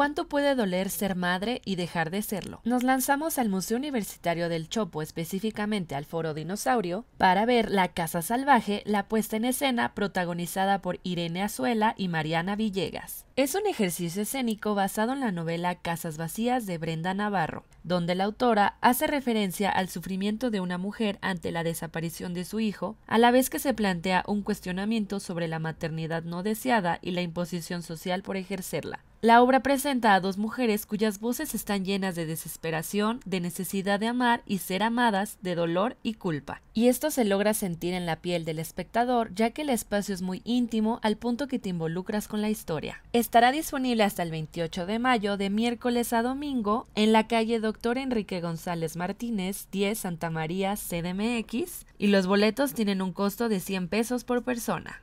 ¿Cuánto puede doler ser madre y dejar de serlo? Nos lanzamos al Museo Universitario del Chopo, específicamente al Foro Dinosaurio, para ver La Casa Salvaje, la puesta en escena protagonizada por Irene Azuela y Mariana Villegas. Es un ejercicio escénico basado en la novela Casas Vacías de Brenda Navarro, donde la autora hace referencia al sufrimiento de una mujer ante la desaparición de su hijo, a la vez que se plantea un cuestionamiento sobre la maternidad no deseada y la imposición social por ejercerla. La obra presenta a dos mujeres cuyas voces están llenas de desesperación, de necesidad de amar y ser amadas, de dolor y culpa. Y esto se logra sentir en la piel del espectador, ya que el espacio es muy íntimo al punto que te involucras con la historia. Estará disponible hasta el 28 de mayo, de miércoles a domingo, en la calle Doctor Enrique González Martínez, 10 Santa María, CDMX, y los boletos tienen un costo de 100 pesos por persona.